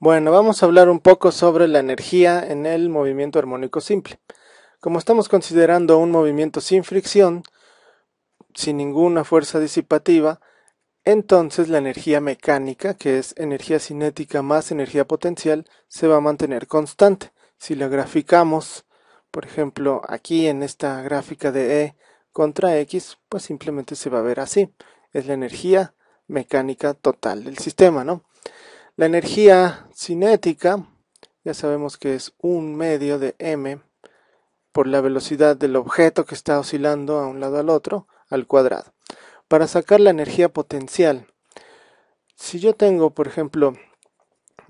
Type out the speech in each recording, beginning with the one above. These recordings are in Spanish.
Bueno, vamos a hablar un poco sobre la energía en el movimiento armónico simple. Como estamos considerando un movimiento sin fricción, sin ninguna fuerza disipativa, entonces la energía mecánica, que es energía cinética más energía potencial, se va a mantener constante. Si la graficamos, por ejemplo, aquí en esta gráfica de E contra X, pues simplemente se va a ver así. Es la energía mecánica total del sistema, ¿no? La energía cinética, ya sabemos que es un medio de m por la velocidad del objeto que está oscilando a un lado al otro al cuadrado. Para sacar la energía potencial, si yo tengo, por ejemplo,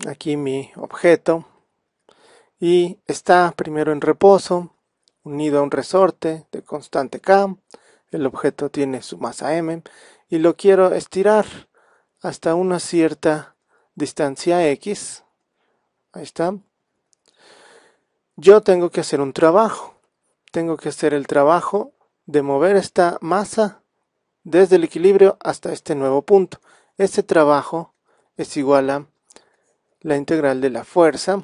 aquí mi objeto y está primero en reposo, unido a un resorte de constante K, el objeto tiene su masa m y lo quiero estirar hasta una cierta distancia X, ahí está, yo tengo que hacer un trabajo, tengo que hacer el trabajo de mover esta masa desde el equilibrio hasta este nuevo punto. Este trabajo es igual a la integral de la fuerza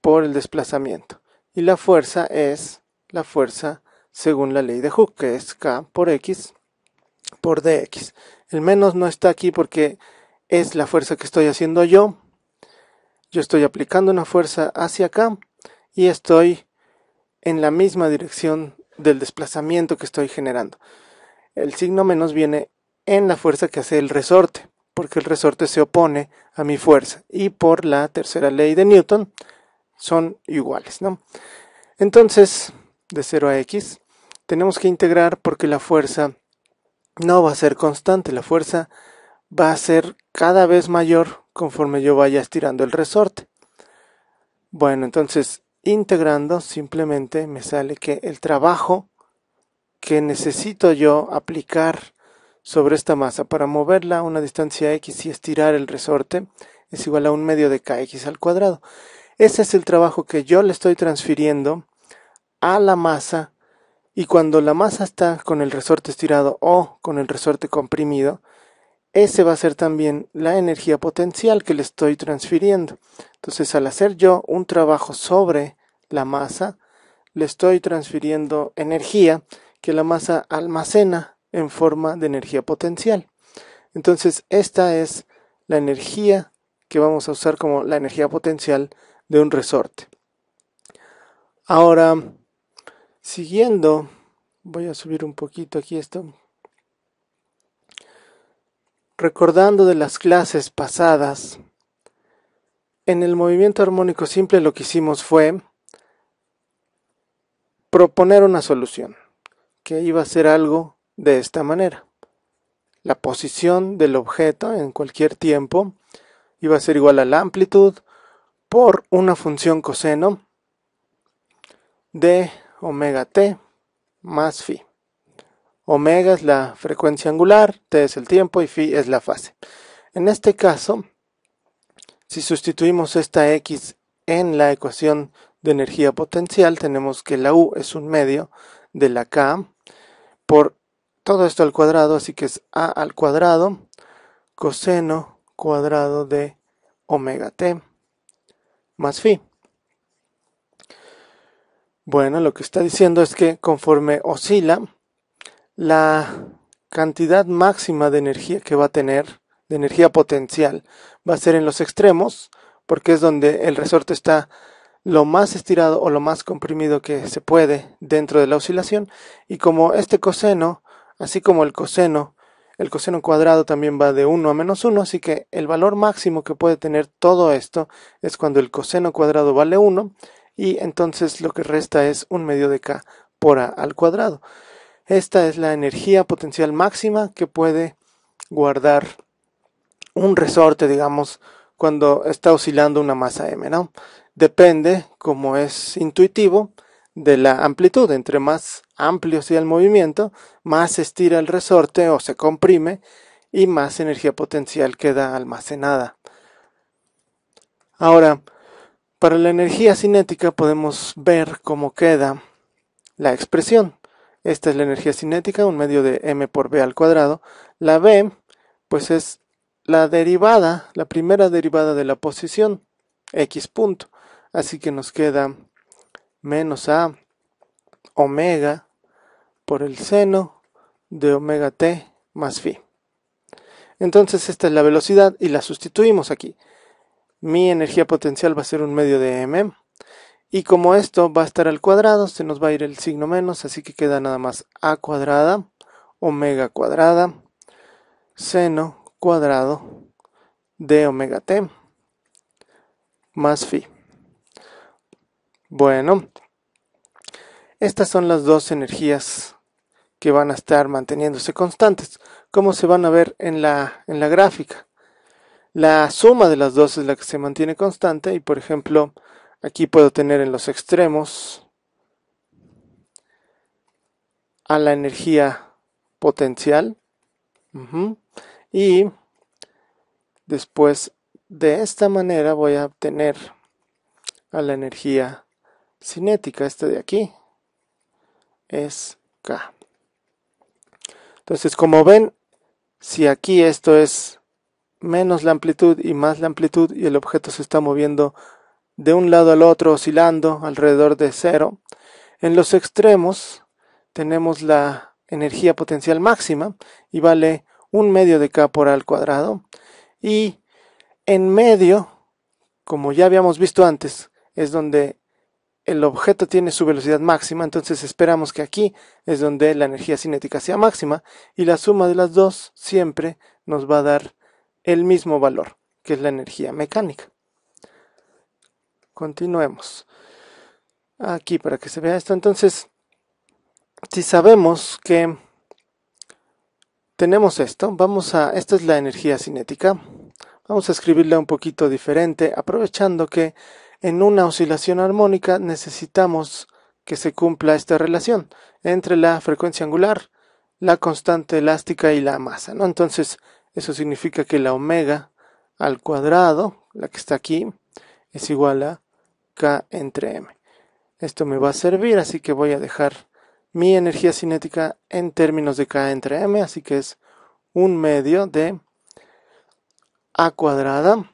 por el desplazamiento. Y la fuerza es la fuerza según la ley de Hooke, que es K por X por dx. El menos no está aquí porque es la fuerza que estoy haciendo yo. Yo estoy aplicando una fuerza hacia acá y estoy en la misma dirección del desplazamiento que estoy generando. El signo menos viene en la fuerza que hace el resorte, porque el resorte se opone a mi fuerza y por la tercera ley de Newton son iguales, ¿no? Entonces, de 0 a x, tenemos que integrar porque la fuerza no va a ser constante, la fuerza va a ser cada vez mayor conforme yo vaya estirando el resorte. Bueno, entonces integrando simplemente me sale que el trabajo que necesito yo aplicar sobre esta masa para moverla a una distancia x y estirar el resorte es igual a un medio de kx al cuadrado. Ese es el trabajo que yo le estoy transfiriendo a la masa y cuando la masa está con el resorte estirado o con el resorte comprimido, ese va a ser también la energía potencial que le estoy transfiriendo. Entonces, al hacer yo un trabajo sobre la masa, le estoy transfiriendo energía que la masa almacena en forma de energía potencial. Entonces, esta es la energía que vamos a usar como la energía potencial de un resorte. Ahora, siguiendo, voy a subir un poquito aquí esto recordando de las clases pasadas, en el movimiento armónico simple lo que hicimos fue proponer una solución, que iba a ser algo de esta manera. La posición del objeto en cualquier tiempo iba a ser igual a la amplitud por una función coseno de omega t más phi omega es la frecuencia angular, t es el tiempo y phi es la fase. En este caso, si sustituimos esta x en la ecuación de energía potencial, tenemos que la u es un medio de la k por todo esto al cuadrado, así que es a al cuadrado coseno cuadrado de omega t más phi. Bueno, lo que está diciendo es que conforme oscila, la cantidad máxima de energía que va a tener, de energía potencial, va a ser en los extremos, porque es donde el resorte está lo más estirado o lo más comprimido que se puede dentro de la oscilación y como este coseno, así como el coseno, el coseno cuadrado también va de 1 a menos 1, así que el valor máximo que puede tener todo esto es cuando el coseno cuadrado vale 1 y entonces lo que resta es un medio de k por a al cuadrado. Esta es la energía potencial máxima que puede guardar un resorte, digamos, cuando está oscilando una masa m, ¿no? Depende, como es intuitivo, de la amplitud. Entre más amplio sea el movimiento, más se estira el resorte o se comprime y más energía potencial queda almacenada. Ahora, para la energía cinética podemos ver cómo queda la expresión. Esta es la energía cinética, un medio de m por b al cuadrado. La b, pues es la derivada, la primera derivada de la posición, x punto. Así que nos queda menos a omega por el seno de omega t más phi. Entonces esta es la velocidad y la sustituimos aquí. Mi energía potencial va a ser un medio de m. Y como esto va a estar al cuadrado, se nos va a ir el signo menos, así que queda nada más a cuadrada, omega cuadrada, seno cuadrado de omega t más phi. Bueno, estas son las dos energías que van a estar manteniéndose constantes, como se van a ver en la, en la gráfica. La suma de las dos es la que se mantiene constante y, por ejemplo, Aquí puedo tener en los extremos a la energía potencial. Y después de esta manera voy a obtener a la energía cinética. Esta de aquí es K. Entonces, como ven, si aquí esto es menos la amplitud y más la amplitud y el objeto se está moviendo de un lado al otro oscilando alrededor de cero. En los extremos tenemos la energía potencial máxima y vale un medio de K por al cuadrado. Y en medio, como ya habíamos visto antes, es donde el objeto tiene su velocidad máxima, entonces esperamos que aquí es donde la energía cinética sea máxima y la suma de las dos siempre nos va a dar el mismo valor, que es la energía mecánica. Continuemos. Aquí para que se vea esto. Entonces, si sabemos que tenemos esto, vamos a, esta es la energía cinética. Vamos a escribirla un poquito diferente, aprovechando que en una oscilación armónica necesitamos que se cumpla esta relación entre la frecuencia angular, la constante elástica y la masa, ¿no? Entonces, eso significa que la omega al cuadrado, la que está aquí, es igual a K entre M. Esto me va a servir, así que voy a dejar mi energía cinética en términos de K entre M, así que es un medio de A cuadrada.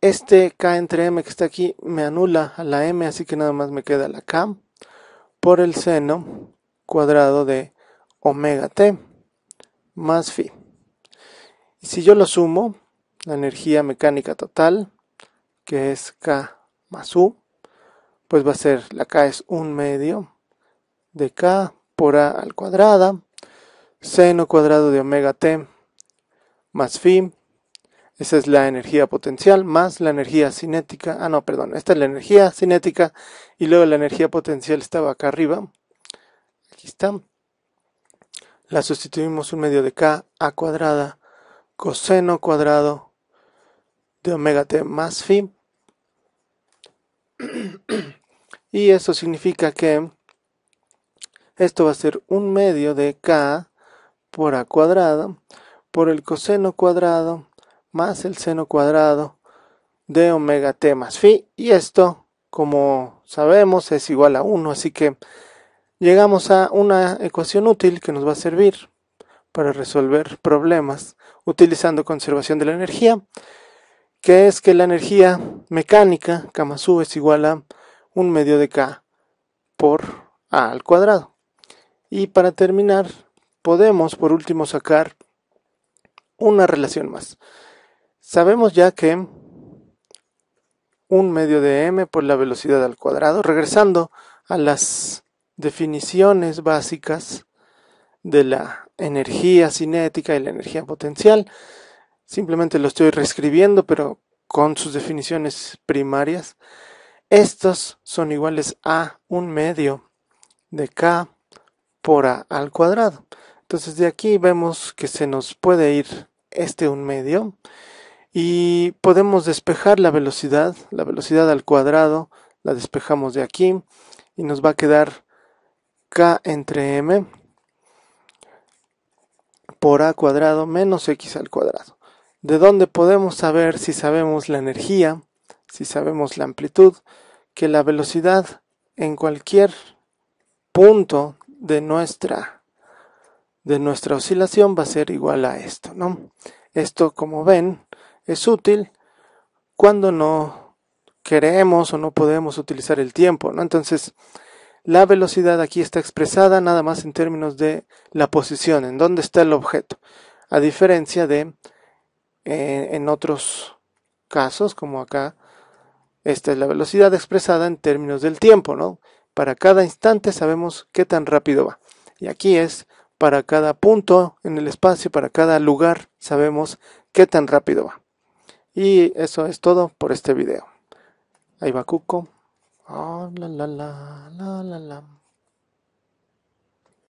Este K entre M que está aquí me anula a la M, así que nada más me queda la K por el seno cuadrado de omega T más phi. Y si yo lo sumo, la energía mecánica total que es K más U, pues va a ser, la K es un medio de K por A al cuadrada, seno cuadrado de omega T más phi, esa es la energía potencial más la energía cinética, ah no, perdón, esta es la energía cinética y luego la energía potencial estaba acá arriba, aquí está, la sustituimos un medio de K a cuadrada coseno cuadrado de omega T más phi y eso significa que esto va a ser un medio de k por a cuadrado por el coseno cuadrado más el seno cuadrado de omega t más phi y esto como sabemos es igual a 1 así que llegamos a una ecuación útil que nos va a servir para resolver problemas utilizando conservación de la energía que es que la energía mecánica u es igual a un medio de K por A al cuadrado. Y para terminar, podemos por último sacar una relación más. Sabemos ya que un medio de m por la velocidad al cuadrado, regresando a las definiciones básicas de la energía cinética y la energía potencial, simplemente lo estoy reescribiendo, pero con sus definiciones primarias, estos son iguales a un medio de k por a al cuadrado. Entonces de aquí vemos que se nos puede ir este un medio y podemos despejar la velocidad, la velocidad al cuadrado, la despejamos de aquí y nos va a quedar k entre m por a cuadrado menos x al cuadrado de dónde podemos saber si sabemos la energía, si sabemos la amplitud, que la velocidad en cualquier punto de nuestra de nuestra oscilación va a ser igual a esto, ¿no? Esto, como ven, es útil cuando no queremos o no podemos utilizar el tiempo, ¿no? Entonces, la velocidad aquí está expresada nada más en términos de la posición, en dónde está el objeto, a diferencia de en otros casos, como acá, esta es la velocidad expresada en términos del tiempo, ¿no? Para cada instante sabemos qué tan rápido va. Y aquí es para cada punto en el espacio, para cada lugar, sabemos qué tan rápido va. Y eso es todo por este video. Ahí va Cuco. Ah, la, la, la, la, la, la.